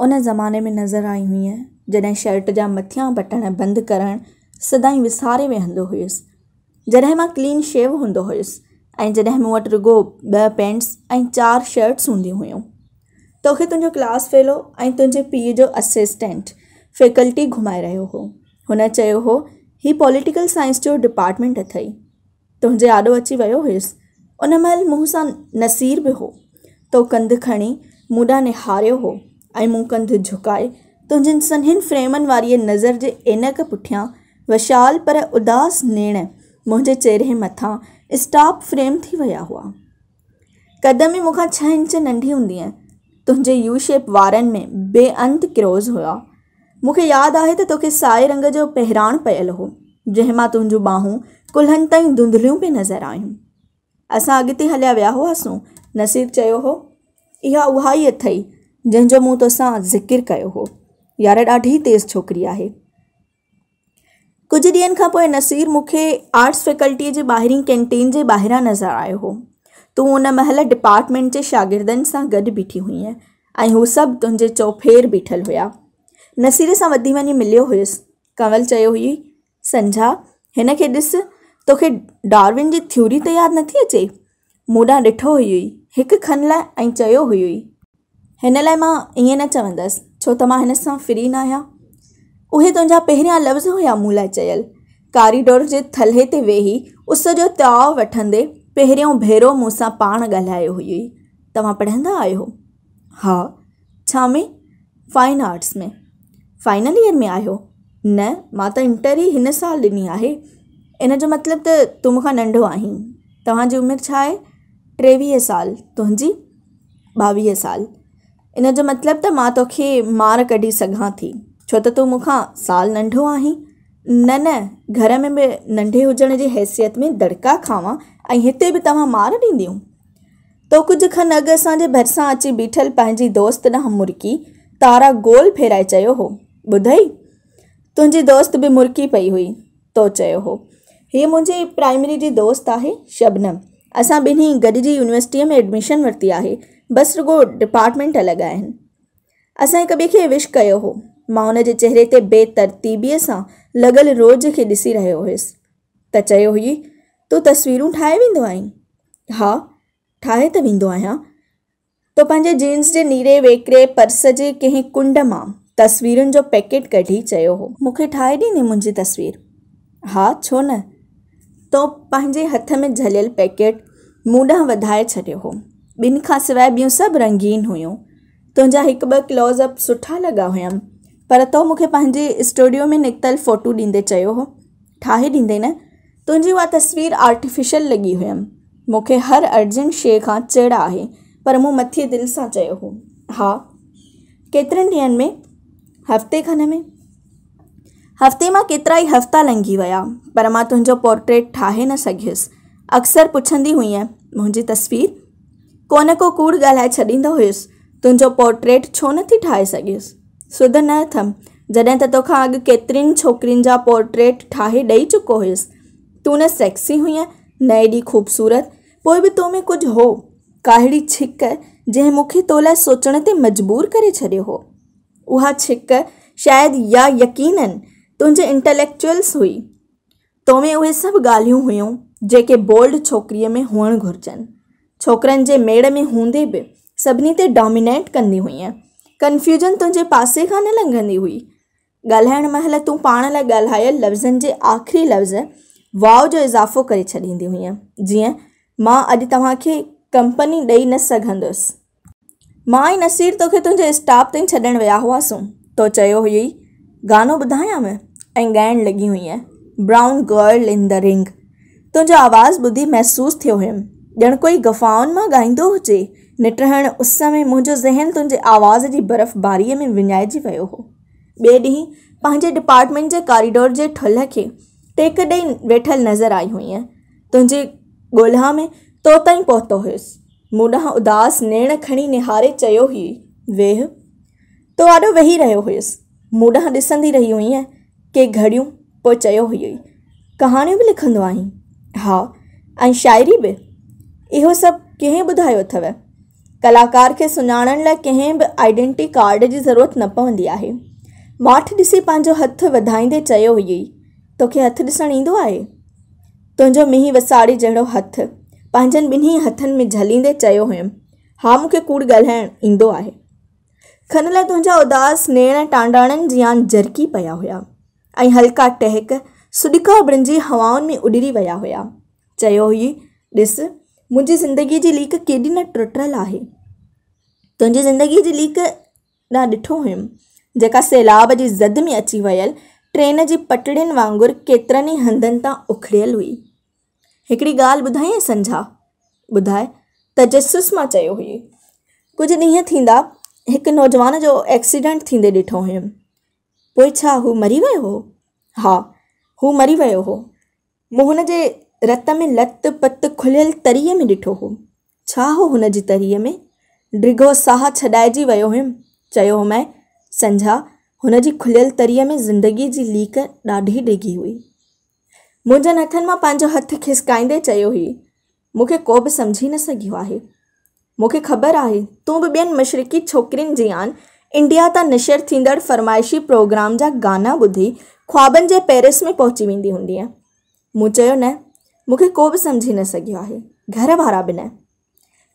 उन ज़माने में नज़र आई हुईं जैसे शर्ट जा मथियां बटन बंद करणु सदाईं विसारे वेहंदो हुयुसि जैसे मां क्लीन शेव हों हुयुसि ऐं जॾहिं रुगो ॿ पैंट्स चार शर्ट्स होंद हुयूं तोखे तुझो क्लास फेलो तुझे पी जो असिस्टेंट फैकल्टी घुमाए रो हो हो ही पॉलिटिकल साइंस जो डिपार्टमेंट अथई तुझे आॾो अची वियो हुयुसि उन महिल मूं सां नसीर बि हो तो कंध खड़ी मुडा निहार हो ऐं झुकाए तुंहिंजनि सन्हनि फ्रेमनि वारीअ नज़र जे एनक पुठियां वशाल पर उदास नेण मुंहिंजे चेहरे मथां स्टाप फ्रेम थी विया हुआ क़दम ई मूंखां छह इंच नंढी हूंदी आहियां तुंहिंजे यू शेप वारनि में बेअंत क्रोज़ हुआ मूंखे यादि आहे त तोखे साए रंग जो पहिराण पयलु हो जंहिं मां तुंहिंजूं ॿाहूं कुल्हनि ताईं धुंधलियूं बि नज़र आयूं असां अॻिते हलिया विया हुआसीं नसीब चयो हो इहा उहा ई अथई जंहिंजो मूँ तोसा ज़िकिर कयो हो यार ॾाढी तेज़ छोकिरी आहे कुझु ॾींहंनि नसीर मूंखे आर्ट्स फैकल्टी के ॿाहिरीं कैंटीन के ॿाहिरां नज़र आयो हो तूं उन महल डिपार्टमेंट के शागिर्दनि से गड बीठी हुईअं ऐं हू सब तुझे चौफेर बीठल हुया नसीर सां वधी वञी मिलियो हुयुसि कंवल हुई संझा इनके खे तो तोखे डार्विन जी थ्योरी त यादि नथी अचे मूं ॾांहुं हुई एक खन लाइ हुई इन लाइ मां न चवंदसि छो तो फ्री न आहियां उहे तुंहिंजा पहिरियां लफ़्ज़ हुआ मूं चयल कारीडोर के थल्हे ते वेही उस जो त्याउ वठंदे पहिरियों भेरो मूंसां पाण गल हुई तव्हां पढ़ा आहियो हा छा में फाइन आर्ट्स में फाइनल ईयर में आहियो न मां त इंटर ई हिन साल दिनी है इन जो मतिलबु त तूं मूंखां नंढो आही तव्हांजी उमिरि छा आहे साल तुझी बवी साल इन जो मतलब त मां तोखे मार कढी सघां थी छो त तूं मूंखां साल नंढो आहीं न न घर में बि नंढे हुजण जी हैसियत में दड़का खावां ऐं हिते बि तव्हां मार ॾींदियूं तो कुझु खनि अॻु असांजे भरिसां अची बीठल पंहिंजी दोस्त ॾांहुं मुरकी तारा गोल फेराए चयो हो ॿुधई तुंहिंजी दोस्त बि मुरकी पई हुई तो चयो हो हीअ मुंहिंजी प्राइमरी जी दोस्त आहे शबनम असां ॿिन्ही गॾिजी यूनिवर्सिटीअ में एडमिशन वरिती आहे बस रुगो डिपार्टमेंट अलॻि आहिनि असां हिक ॿिए खे विश कयो हो मां हुन जे चेहरे ते बेतरतीबीअ सां लॻल रोज़ खे ॾिसी रहियो हुयुसि त चयो हुई तूं तस्वीरूं ठाहे वेंदो आहीं हा ठाहे त वेंदो आहियां तो पंहिंजे जीन्स जे नीरे वेकिरे पर्स जे कंहिं कुंड मां तस्वीरुनि जो पैकेट कढी चयो हो मूंखे ठाहे ॾींदी मुंहिंजी तस्वीर हा छो न तो पंहिंजे हथ में झलियल पैकेट मूं ॾांहुं वधाए छॾियो हो ॿिनि खां सवाइ ॿियूं सभु रंगीन हुयूं तुंहिंजा हिकु ॿ क्लोज़अप सुठा लॻा हुयमि पर तो मूंखे पंहिंजे स्टूडियो में निकितल फ़ोटू ॾींदे चयो हो ठाहे ॾींदे न तुंहिंजी उहा तस्वीरु आर्टिफ़िशल लॻी हुयमि मूंखे हर अर्जेंट शइ खां चिड़ आहे पर मूं मथे दिलि सां चयो हो हा केतिरनि ॾींहंनि में हफ़्ते खनि में हफ़्ते मां केतिरा ई हफ़्ता लंघी विया पर मां तुंहिंजो पोर्ट्रेट ठाहे न सघियसि अक्सर पुछंदी हुई मुंहिंजी तस्वीरु कोन को कूड़ ॻाल्हाए छॾींदो हुयुसि तुंहिंजो पोर्ट्रेट छो नथी ठाहे सघियुसि सुध न थम जॾहिं त तोखां अॻु केतिरनि छोकिरियुनि जा पोर्ट्रेट ठाहे ॾेई चुको हुयुसि तू न सेक्सी हुईअं न एॾी ख़ूबसूरत कोई भी तो में कुझु हो काहिड़ी छिक जै मुख्य तो लाइ सोचण ते मजबूर करे छॾियो हो उहा छिक शायदि या यकीननि तुझे इंटेलेक्चुअल्स हुई तो उ सब सभु ॻाल्हियूं जेके बोल्ड छोकिरीअ में हुअणु घुर्जन छोकिरनि जे मेड़ में हूंदे भी सभी ते डॉमिनेट कंदी हुईअं कंफ्यूजन तुझे पास का न लंघंदी हुई ॻाल्हाइण महिल तू पान लाइ लफ्जन के आख़िरी लफ़्ज़ वाव जो इज़ाफ़ो करे छॾींदी हुईअं जीअं मां अॼु तव्हांखे कंपनी दई न सघंदुसि मां ऐं नसीर तो तुझे स्टाफ ताईं छॾणु विया हुआसीं तो चयो हुई गानो ॿुधायांव ऐं ॻाइणु लॻी हुईअं brown girl in the ring तुंहिंजो आवाज़ बुधी महसूस थियो हुयुमि जण कोई गफ़ाउनि में ॻाईंदो हुजे निटहण उस में मुंहिंजो ज़हन तुझे आवाज़ की बर्फ़बारी में विञाइजी वो हो ॿिए ॾींहुं डिपार्टमेंट के कॉरिडोर के ठुल्ह के टेक ॾेई वेठल नज़र आई हुई तुझे गोल्हा में तो ताईं पहुतो हुयुसि मूं उदास नेण खणी निहारे चयो हुई वेह तो आॾो वेही रहियो हुयुसि मुडा ॾांहुं ॾिसंदी रही हुईं के घड़ियूं पोइ चयो हुई कहाणियूं बि लिखंदो आहीं हा ऐं शायरी भी इो सब कें ॿुधायो अथव कलाकार के सुञाणण लाइ कंहिं बि आइडेंटी कार्ड की ज़रूरत न पवंदी आहे माठ ॾिसी पंहिंजो हथु वधाईंदे चयो तोखे हथु ॾिसणु ईंदो आहे तुंहिंजो मींहुं वसाड़ी जहिड़ो हथ पंहिंजनि ॿिन्ही हथनि में झलींदे चयो हाँ हा कूड़ ॻाल्हाइणु ईंदो आहे खन लाइ तुंहिंजा उदास नेण ऐं टांडाणनि जियान जरकी पिया हुया हल्का टहक सुॾिका बणिजी हवाउनि में उडरी विया हुया हुई ॾिसु मुंहिंजी ज़िंदगीअ जी लीक केॾी न टुटल आहे तुंहिंजी ज़िंदगीअ जी लीक न ॾिठो हुयमि जेका सैलाब जी ज़द में अची वियल ट्रेन जी पटड़ियुनि वांगुरु केतिरनि ई हंधनि तां उखड़ियल हुई हिकिड़ी ॻाल्हि ॿुधाई संझा ॿुधाए त जसुस मां चयो हुई कुझु ॾींहं थींदा हिकु नौजवान जो एक्सीडेंट थींदे ॾिठो हुयुमि पोइ छा हू मरी वियो हो हा हू मरी वियो हो मूं हुन जे रत में लत पत खुलियल तरीअ में ॾिठो हो छा हो हुन जी तरीअ में ड्रिघो साह छॾाइजी वियो हुयुमि चयो हुमि संझा हुन जी खुलियल तरीअ में जिंदगी जी लीक ॾाढी डिघी हुई मुंहिंजनि हथनि मां पंहिंजो हथु खिसकाईंदे चयो हुई मूंखे को बि सम्झी न सघियो आहे मूंखे ख़बर आहे तूं बि ॿियनि मशरक़ी छोकिरियुनि जी आन इंडिया तां नशर थींदड़ फरमाइशी प्रोग्राम जा गाना ॿुधी ख़्वाबनि जे पेरिस में पहुची वेंदी हूंदीअं मूं चयो न मूंखे को बि सम्झी न सघियो आहे घर वारा बि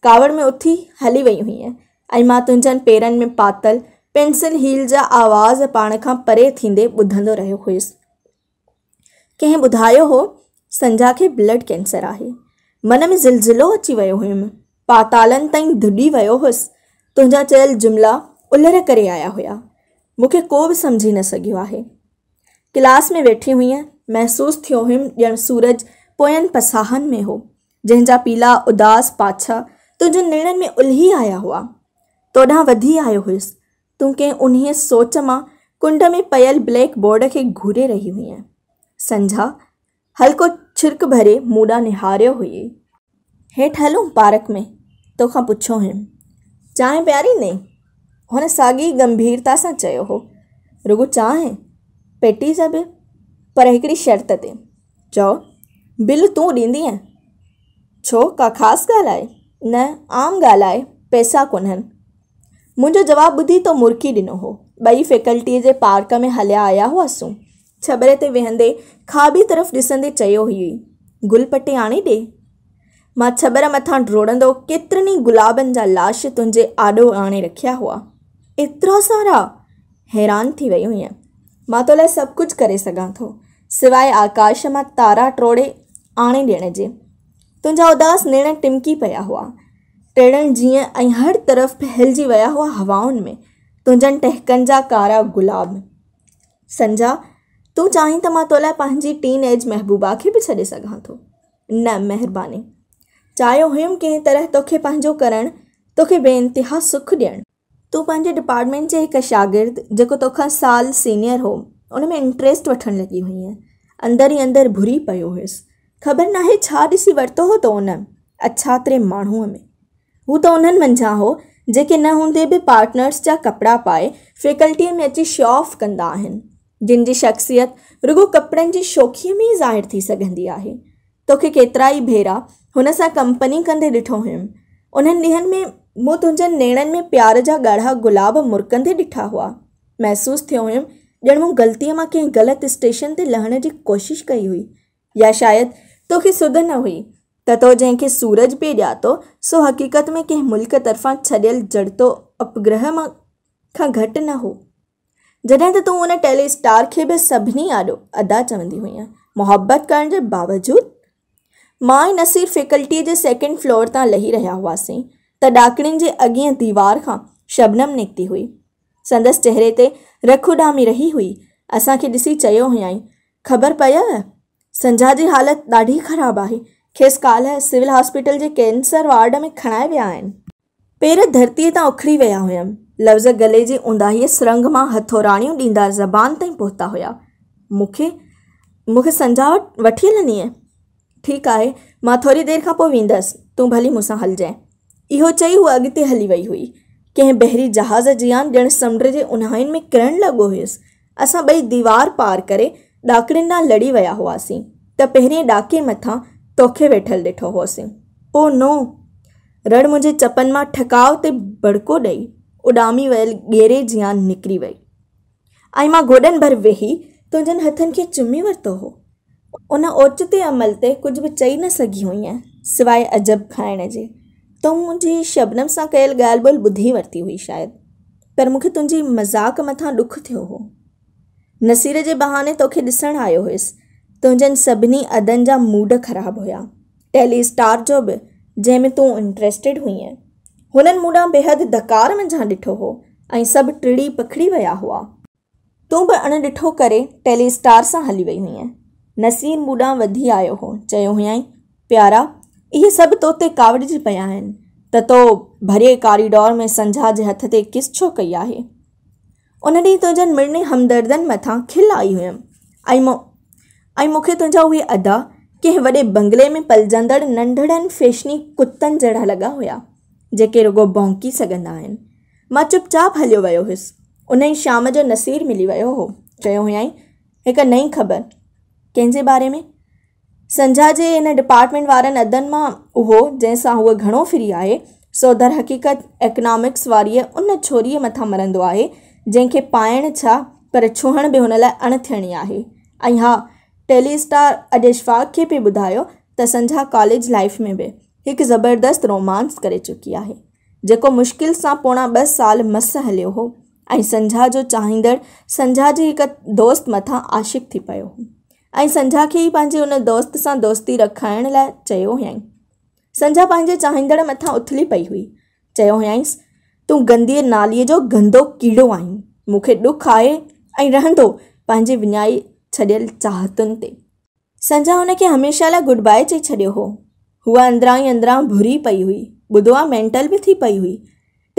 कावड़ में उथी हली वई हुईं ऐं मां तुंहिंजनि पेरनि में पातल पेंसिल हील जा आवाज़ पाण का परे थींदे ॿुधंदो रहियो हुयुसि कंहिं ॿुधायो हो संजा के ब्लड कैंसर आहे मन में ज़िलज़िलो अची वो हुयुमि पातालनि ताईं धुॾी वियो हुयुसि तुंहिंजा चयल जुमला उलर करे आया हुया मूंखे को बि सम्झी न सघियो आहे क्लास में वेठी हुई महसूस थियो हुयुमि ॼण सूरज पोयन पसाहन में हो जंहिंजा पीला उदास पाछा तुझे निर्णय में उल्ही आया हुआ तोॾां वधी आयो हुयुसि तूं कंहिं उन्हीअ सोच मां कुंड में पयल ब्लैक बोर्ड खे घूरे रही हुई संझा हल्को छिरक भरे मूडा निहारियो हुई हेठि हलूं पार्क में तोखां पुछो हुयुमि चांहि पीआरींदे हुन साॻी गंभीरता सां चयो हो रुगो चांहि पेटी सब पर हिकिड़ी शर्त ते चओ बिल तू ॾींदी ऐं छो का ख़ासि ॻाल्हि आहे न आम ॻाल्हि आहे पैसा कोन्हनि मुंहिंजो जवाबु ॿुधी त तो मुर्की ॾिनो हो ॿई फैकल्टीअ जे पार्क में हलिया आया हुआसीं छबरे ते वेहंदे खाॿी तरफ़ ॾिसंदे चयो हुई गुलपटी आणे ॾे मां छबर मथां ड्रोड़ंदो केतिरनि ई गुलाबनि जा लाश तुंहिंजे आॾो आणे रखिया हुआ एतिरा सारा हैरान थी वई हुयं मां तो लाइ सभु कुझु करे सघां थो सवाइ आकाश मां तारा टोड़े आणे ॾियण जे तुंहिंजा उदास नेण टिमकी पिया हुआ टेड़नि जीअं ऐं हर तरफ़ फहिलिजी विया हुआ हवाउनि में तुंहिंजनि टहिकनि जा कारा गुलाब संजा तूं चाहीं त मां तो लाइ पंहिंजी टीन एज महबूबा खे बि छॾे सघां थो न महिरबानी चाहियो हुयुमि कंहिं तरह तोखे पंहिंजो करणु तोखे बेइंतिहा सुख ॾियणु तूं पंहिंजे डिपार्टमेंट जे हिकु शागिर्दु जेको तोखां साल सीनियर हो उन में इंट्रस्ट वठणु लॻी हुई अंदरि ई अंदरि भुरी पियो हुयुसि ખબર નાહે છા ડિસી વર્તો હતો ઓનમ અચ્છાત્રે માણું में હું તો तो उन्हनि मंझां हो जेके न हूंदे बि पार्टनर्स जा कपिड़ा पाए फैकल्टीअ में अची शो ऑफ कंदा आहिनि जिन जी शख़्सियत रुगो कपिड़नि जी शौक़ीअ में ई जाहिर थी सघंदी आहे तोखे केतिरा ई भेरा हुन सां कंपनी कंदे ॾिठो हुयुमि उन्हनि ॾींहंनि में मूं तुंहिंजनि नेणनि में प्यार जा ॻाढ़ा गुलाब मुरकंदे ॾिठा हुआ महसूसु थियो हुयुमि ॼण मूं ग़लतीअ मां कंहिं ग़लति स्टेशन ते लहण जी कोशिशि कई हुई या शायदि તોખી સુધન હુઈ તતો જેંખે સૂરજ પેડ્યાતો સો હકીકત મેં કે મુલ્ક તરફા છડેલ જડતો અપગ્રહમાં ખા ઘટ ન હો जॾहिं त तूं उन टेली स्टार खे बि सभिनी आॾो अदा चवंदी हुई मुहबत करण जे बावजूदि मां नसीर फैकल्टी के सैकेंड फ्लोर तां लही रहा हुआसीं त ॾाकणियुनि जे अॻियां दीवार का शबनम निकिती हुई संदसि चेहरे ते रखुडामी रही हुई असा ॾिसी चयो हुयईं ख़बर पयव संझा जी हालत ॾाढी ख़राबु आहे खेसि काल्ह सिविल हॉस्पिटल के कैंसर वार्ड में खणाए विया पेर धरती तां उखड़ी विया हुयमि लफ़्ज़ गले जी ऊंधाहीअ सुरंग में हथोराणियूं ॾींदा ज़बान ताईं पहुता हुया मूंखे मूंखे संझा वटि वठी हलंदीअ ठीकु आहे मां थोरी देरि खां पोइ वेंदसि तूं भली मूंसां हलजांइ इहो चई हूअ अगत हली वही हुई कें बहरी जहाज़ जियान ॼण समुंड जे उन्हाइनि में किरण लगो हुयुसि असां ॿई दीवार पार करें ડાકણના લડી વયા હોવાસી ત પહેરીએ ડાકે મથા તોખે બેઠલ દેઠો હોશે ઓ નો રણ મુજે ચપનમાં ઠકાવ તે ભડકો દઈ ઉડામી વયલ ગેરે જ્યાં નીકળી વઈ આઈમાં ગોડન ભર વેહી तो जन हथन के चुम्मी वरितो हो उन ओचिते अमल ते कुछ भी चई न सघी हुई सवाइ अजब खाण जे तो मुझे शबनम सां कयल ॻाल्हि ॿोल ॿुधी वरिती हुई शायदि पर मूंखे तुंहिंजी मज़ाक मथा दुख थो हो नसीर के बहाने तोखे ॾिसणु आयो हुयुसि तुंहिंजनि सभिनी अदनि जा मूड खराब हुया टेली स्टार जो बि जंहिंमें तूं इंट्रस्टेड हुईंअ हुननि मूॾां बेहदि दकार में जां ॾिठो हो सब टिड़ी पखड़ी विया हुआ तूं बि अणॾिठो करे टेली स्टार से हली वई हुईंअ नसीर मूॾां वधी आयो हो चयो प्यारा ये सब तोते कावड़ कावड़िजी त तो भरे कॉरिडोर में संझा के हथ से किस छो कई आहे उनॾींहुं तुंहिंजनि मिड़नी हमदर्दनि मथा खिल आई हुयमि ऐं मो ऐं मूंखे तुंहिंजा उहे अदा कंहिं वॾे बंगले में पलजंदड़ नंढड़नि फेशनी कुतनि जड़ा लगा हुया जेके रुगो भौंकी सघंदा आहिनि मां चुपचाप हलियो वियो हुस उन शाम जो नसीर मिली वियो हो चयो हुयईं हिकु नई ख़बर कंहिंजे बारे में संझा जे इन डिपार्टमेंट वारनि अदनि मां उहो जंहिंसां हूअ घणो फ्री आहे सो दर हक़ीक़त इकनॉमिक्स वारीअ उन छोरीअ मथां मरंदो आहे जंहिंखे पाइण छा पर छुहण भी उन अणथियणी है ऐं हा टेली स्टार अॼु भी खे बि ॿुधायो त संझा कॉलेज लाइफ में भी एक ज़बरदस्त रोमांस करे चुकी है जो मुश्किल से पोणा ब साल मस हलियो हो संझा जो चाहींदड़ संझा जे हिकु दोस्त मथा आशिक़ थी पियो हो संझा खे ई पंहिंजे हुन दोस्त से दोस्ती रखाइण लाइ चयो संझा पंहिंजे चाहींदड़ मथा उथली पई हुई चयो तूं गंदीअ नालीअ जो गंदो कीड़ो आहीं मूंखे ॾुखु आहे ऐं रहंदो पंहिंजे विञाई छॾियल चाहतुनि ते संजा हुन खे हमेशह लाइ गुड बाए चई छॾियो हो हूअ अंदरां ई अंदरां भुरी पई हुई ॿुधो आहे मेंटल बि थी पई हुई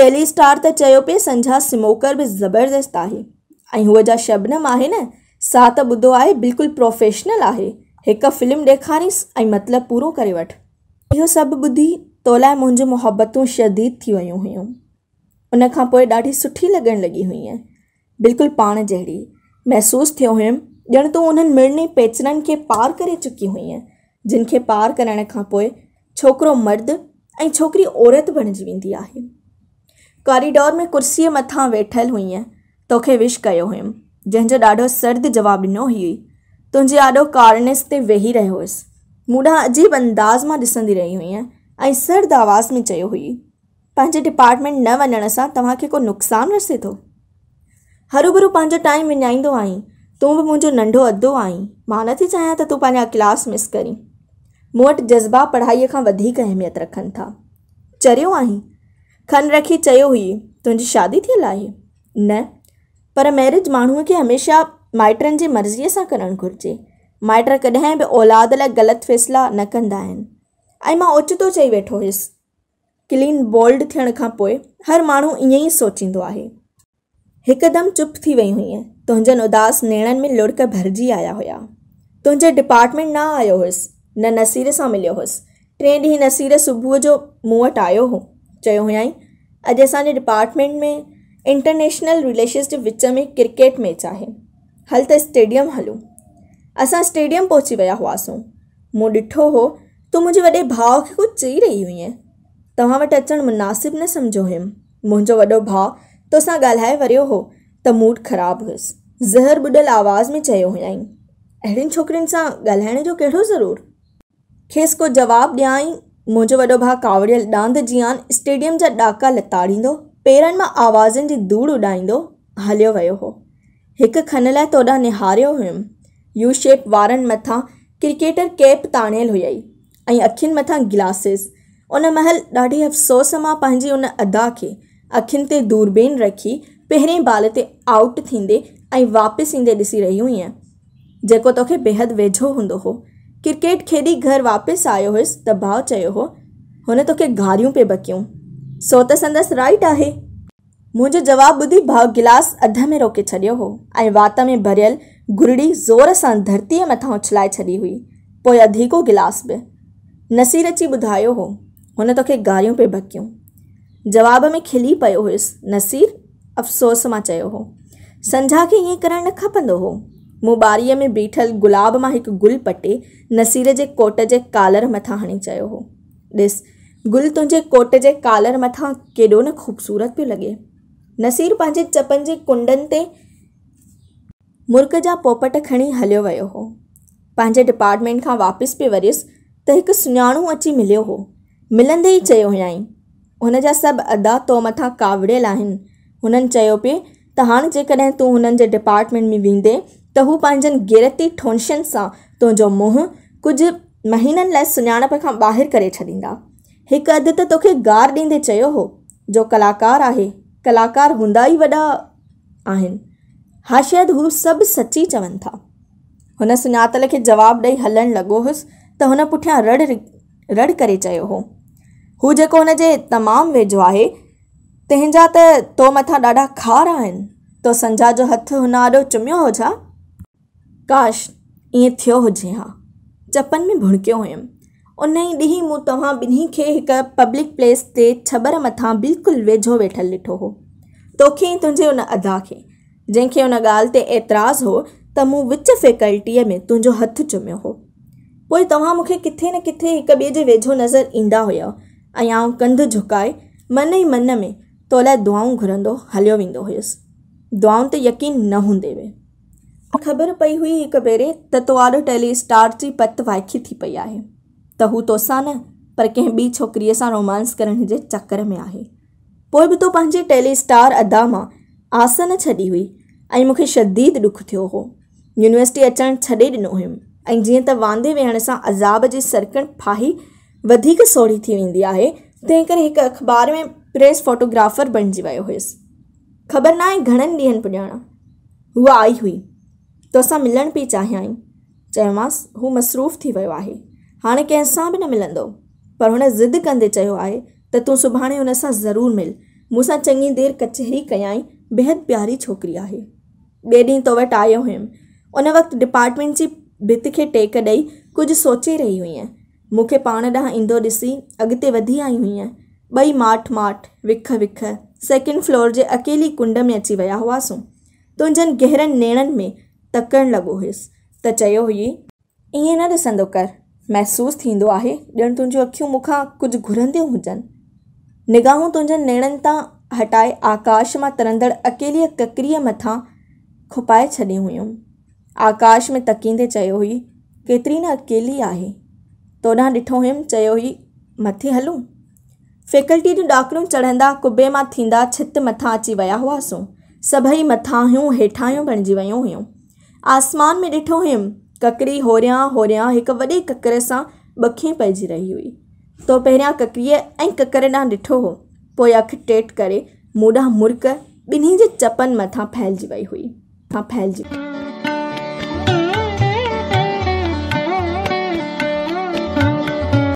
टेली स्टार त चयो पिए संजा स्मोकर बि ज़बरदस्तु आहे ऐं हूअ जा शबनम आहे न सा त ॿुधो आहे बिल्कुलु प्रोफेशनल आहे हिकु फिल्म ॾेखारीसि ऐं मतिलबु पूरो करे वठि इहो सभु ॿुधी तो लाइ मुंहिंजूं मुहबतूं शदीद थी वियूं हुयूं उन खां पोइ ॾाढी सुठी लॻणु लॻी हुई बिल्कुलु पाण जहिड़ी महसूसु थियो हुयमि ॼण तूं उन्हनि मिड़नी पेचरनि खे पार करे चुकी हुई जिन खे पार करण खां पोइ छोकिरो मर्द ऐं छोकिरी औरत बणिजी वेंदी आहे कॉरिडोर में कुर्सीअ मथां वेठल हुई तोखे विश कयो हुयमि जंहिंजो ॾाढो सर्द जवाबु ॾिनो हुई तुंहिंजे आॾो कार्नेस ते वेही रहियो हुयसि मूं ॾांहुं अजीब अंदाज़ मां ॾिसंदी रही हुई ऐं सर्द आवाज़ में चयो हुई पंहिंजे डिपार्टमेंट न वञण सां तव्हांखे को नुक़सानु रसे तो हरूभरू पंहिंजो टाइम विञाईंदो आहीं तूं बि मुंहिंजो नंढो अधो आहीं मां नथी चाहियां त तूं पंहिंजा क्लास मिस करी मुट जज़्बा पढ़ाई का अहमियत रखन था चरियो आहीं खन रखी चयो हुई तुझी शादी थियल है न पर मैरिज मानू के हमेशा माइटन की मर्ज़ीअ से करण घुरिजे माइट कॾहिं बि औलाद लाइ ग़लति फ़ैसिला न कंदा आहिनि ओचितो चई वेठो हुयुसि क्लीन बोल्ड थियण खां पोइ हर माण्हू ईअं ई सोचींदो आहे हिकदमि चुप थी वई हुईं तुंहिंजनि उदास नेणनि में लुड़क भरिजी आया हुया तुंहिंजे डिपार्टमेंट न आयो हुयुसि न नसीर सां मिलियो हुयुसि टे ॾींहं नसीर सुबुह जो मूं वटि आयो हो चयो हुयईं अॼु असांजे डिपार्टमेंट में इंटरनेशनल रिलेशन्स जे विच में क्रिकेट मैच आहे हल त स्टेडियम हलूं असां स्टेडियम पहुची विया हुआसीं मूं ॾिठो हो तूं मुंहिंजे वॾे भाउ खे कुझु चई रही हुईं तव्हां वटि अचणु मुनासिब न समझो हुयमि मुंहिंजो वो भाउ तोसा ॻाल्हाए वरियो हो त मूड ख़राबु हुयुसि ज़हर बुडल आवाज़ में चयो हुयईं अहिड़ियुनि छोकिरियुनि सां ॻाल्हाइण जो कहिड़ो ज़रूरु खेसि को जवाब ॾियाई मुंहिंजो वॾो भाउ कावड़ियल डांद जियान स्टेडियम जा ॾाका लताड़ींदो पेरनि मां आवाज़नि जी धूड़ उॾाईंदो हलियो वियो हो एक खन लोडा निहार निहारियो यू शेप वारनि मथां क्रिकेटर कैप ताणियल हुई अखियन अखियुनि मथां उन महल ढी अफ़सोस में उन अदा के अखियन से दूरबीन रखी पे बाल से आउट थन्दे वापस इंदे ऐसी रही रही हुईं जो तो बेहद वेझो हों हो क्रिकेट खेली घर वापस आयो हुस त भाव चयो हो उन्हें तो गारियूं पे बकियूं सो तो संदस राइट आहे मुझे जवाब बुधी भाव गिलास अध में रोके छो हो वात में भरियल गुरड़ी ज़ोर से धरती मथा उछलए छी हुई अधिको अधीको गिलास भी नसीर अची बुधा हो हुन तोखे गारियूं पे भकियूं जवाब में खिली पियो हुयुसि नसीर अफ़सोस मां चयो हो संझा खे ईअं करणु न खपंदो हो मूं ॿारीअ में बीठल गुलाब मां हिकु गुल पटे नसीर जे कोट जे कालर मथां हणी चयो हो ॾिस गुल तुंहिंजे कोट जे कालर मथां केॾो न ख़ूबसूरत पियो लॻे नसीर पंहिंजे चपनि जे कुंडनि ते मुर्क जा पोपट खणी हलियो वियो हो पंहिंजे डिपार्टमेंट खां वापसि पियो वरियुसि त हिकु सुञाणो अची मिलियो हो मिलंदे ई चयो हुयईं हुन जा सभु अदा तो मथां कावड़ियल आहिनि हुननि चयो पिए त हाणे जेकॾहिं तूं हुननि जे डिपार्टमेंट में वेंदे त हू पंहिंजनि गिरती ठोंशनि सां तुंहिंजो मुंहुं कुझु महीननि लाइ सुञाणप खां ॿाहिरि करे छॾींदा हिकु अधु त तोखे गार ॾींदे चयो हो जो कलाकार आहे कलाकार हूंदा ई वॾा आहिनि हा शायदि हू सभु सची चवनि था हुन सुञातल खे जवाबु ॾेई हलणु लॻो हुयुसि त हुन पुठियां रड़ रड़ करे चयो हो हू जेको हुन जे तमामु वेझो आहे तंहिंजा त तो मथां ॾाढा खार आहिनि तो संजा जो हथु हुन ॾाॾो चुमियो हो छा काश ईअं थियो हुजे हा चपनि में भुणकियो हुयमि उन ई ॾींहुं मूं तव्हां ॿिन्ही खे हिकु पब्लिक प्लेस ते छबर मथां बिल्कुलु वेझो वेठल ॾिठो हो तोखे ई तुंहिंजे उन अदा खे जंहिंखे उन ॻाल्हि ते एतिराज़ु हो त मूं विच फैकल्टीअ में तुंहिंजो हथु चुमियो हो पोइ तव्हां मूंखे किथे न किथे हिकु ॿिए जे वेझो नज़र ईंदा हुया ऐं आउं कंधु झुकाए मन ई मन में तो लाइ दुआऊं घुरंदो हलियो वेंदो हुयुसि दुआऊं ते यकीन न हूंदे हुए ख़बर पई हुई हिकु भेरे त तो आॾो स्टार जी पत वाखी थी पई आहे त हू तोसां न पर कंहिं ॿी छोकिरीअ सां रोमांस करण जे चकर में आहे पोइ बि तो पंहिंजे टेली स्टार अदा मां आसन छॾी हुई ऐं मूंखे शदीद ॾुखु थियो हो यूनिवर्सिटी अचणु छॾे ॾिनो हुयुमि ऐं जीअं त वांदे वेहण सां अज़ाब जी सरकड़ फाही सोड़ी थी वी आहे तंहिं करे अख़बार में प्रेस फोटोग्राफर बन वियो हुयसि ख़बर ना घणन घणनि ॾींहंनि पुॼाणा आई हुई तोसां मिलण पई चाहियां आई चयोमांसि मसरूफ़ थी वियो आहे हाणे कंहिंसां बि न मिलंदो पर हुन ज़िद कंदे चयो आहे त तूं सुभाणे मिल मूसा चंगी देर कचहरी कयाई बेहद प्यारी छोकिरी आहे ॿिए ॾींहुं तो वटि आयो हुयुमि उन वक़्तु डिपार्टमेंट की भित खे टेक दई कुछ सोचे रही हुईं मुख्य पाण ॾांहुं ईंदो ॾिसी अॻिते वधी आई हुईं ॿई माठ माठ विख विख सेकेंड फ्लोर जे अकेली कुंड में अची विया हुआसीं तुंहिंजनि गहरनि नेणनि में तकणु लगो हुयुसि त हुई ईअं न ॾिसंदो कर महसूस थींदो आहे ॼण तुंहिंजूं अखियूं मूंखां कुझु घुरंदियूं हुजनि निगाहूं तुंहिंजनि नेणनि हटाए आकाश में तरंदड़ अकेलीअ ककरीअ मथां खुपाए छॾियूं हुयूं आकाश में तकींदे हुई केतिरी न अकेली आहे तोॾां ॾिठो हुयुमि चयो मथे हलूं फैकल्टी जूं ॾाकणियूं चढ़ंदा कुबे में थींदा छित मथा अची विया हुआसीं सभई मथाहियूं हेठाहियूं बणिजी वियूं हुयूं आसमान में ॾिठो हुयुमि ककड़ी होरियां होरियां एक वे ककर से बखी पैज रही हुई तो पहिरियां ककड़ी ऐं ककर ॾांहुं ॾिठो हो पोइ अखि टेट करे मूं मुर्क बिन्हीं जे चपनि मथां फैलिजी वई हुई मथां फैलिजी